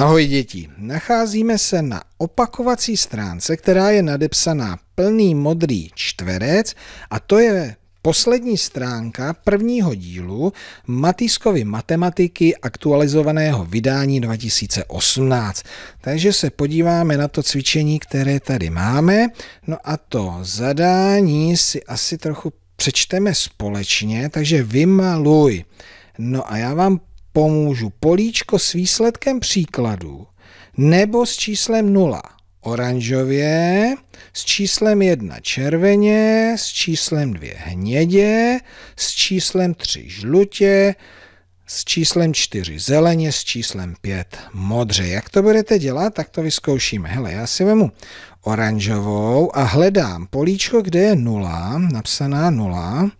Ahoj děti, nacházíme se na opakovací stránce, která je nadepsaná plný modrý čtverec a to je poslední stránka prvního dílu Matýskovy matematiky aktualizovaného vydání 2018. Takže se podíváme na to cvičení, které tady máme. No a to zadání si asi trochu přečteme společně, takže vymaluj. No a já vám pomůžu políčko s výsledkem příkladu nebo s číslem 0 oranžově, s číslem 1 červeně, s číslem 2 hnědě, s číslem 3 žlutě, s číslem 4 zeleně, s číslem 5 modře. Jak to budete dělat, tak to vyzkoušíme. Hele, já si vemu oranžovou a hledám políčko, kde je 0, napsaná 0.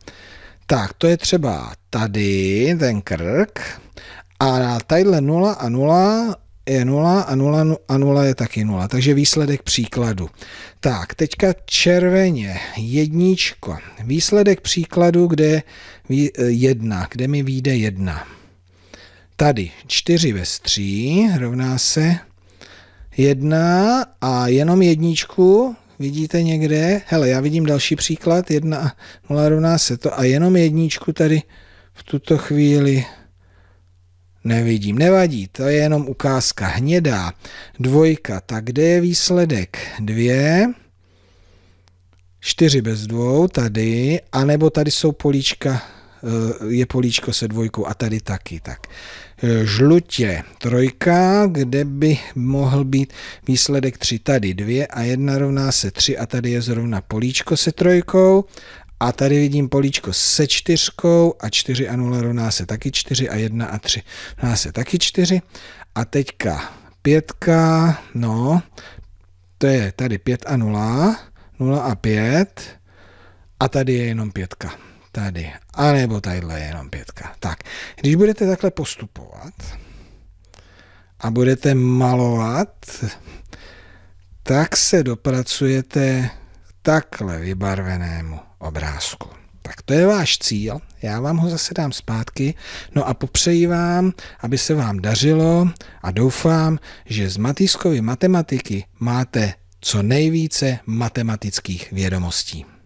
Tak, to je třeba tady, ten krk. A tadyhle 0 a 0 je 0 a 0 a 0 je taky 0. Takže výsledek příkladu. Tak, teďka červeně, jedničko. Výsledek příkladu, kde je 1, kde mi vyjde 1. Tady 4 ve 3 rovná se 1 a jenom jedničku vidíte někde. Hele, já vidím další příklad, 1 a 0 rovná se to a jenom jedničku tady v tuto chvíli Nevidím, nevadí, to je jenom ukázka hnědá. Dvojka, tak kde je výsledek? Dvě, čtyři bez dvou, tady, anebo tady jsou políčka, eh, je políčko se dvojkou a tady taky, tak. Žlutě, trojka, kde by mohl být výsledek tři tady dvě a jedna rovná se tři a tady je zrovna políčko se trojkou a tady vidím políčko se čtyřkou a 4 a 0 rovná se taky 4 a 1 a 3 rovná se taky 4. A teďka pětka, no, to je tady 5 a 0, 0 a 5 a tady je jenom pětka. Tady. A nebo tadyhle je jenom pětka. Tak, když budete takhle postupovat a budete malovat, tak se dopracujete takhle vybarvenému obrázku. Tak to je váš cíl, já vám ho zase dám zpátky, no a popřeji vám, aby se vám dařilo a doufám, že z Matýskovy matematiky máte co nejvíce matematických vědomostí.